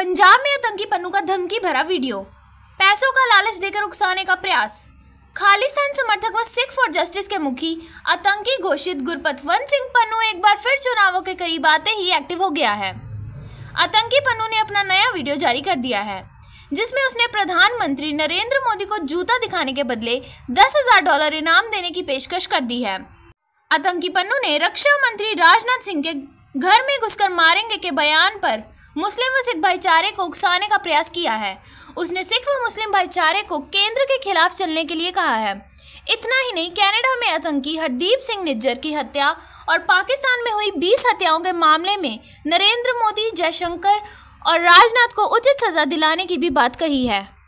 पंजाब में आतंकी पन्नू का धमकी भरा वीडियो पैसों का लालच देकर उकसाने का प्रयास खालिस्तान समर्थक व सिख फॉर जस्टिस के मुखी आतंकी घोषित गुरपतवंत सिंह पन्नू एक बार फिर चुनावों के करीब आते ही एक्टिव हो गया है आतंकी पन्नू ने अपना नया वीडियो जारी कर दिया है जिसमें उसने प्रधानमंत्री नरेंद्र मोदी को जूता दिखाने के बदले दस हजार डॉलर इनाम देने की पेशकश कर दी है आतंकी पन्नू ने रक्षा मंत्री राजनाथ सिंह के घर में घुसकर मारेंगे के बयान पर मुस्लिम व सिख भाईचारे को उकसाने का प्रयास किया है उसने सिख व मुस्लिम भाईचारे को केंद्र के खिलाफ चलने के लिए कहा है इतना ही नहीं कनाडा में आतंकी हरदीप सिंह निज्जर की हत्या और पाकिस्तान में हुई 20 हत्याओं के मामले में नरेंद्र मोदी जयशंकर और राजनाथ को उचित सजा दिलाने की भी बात कही है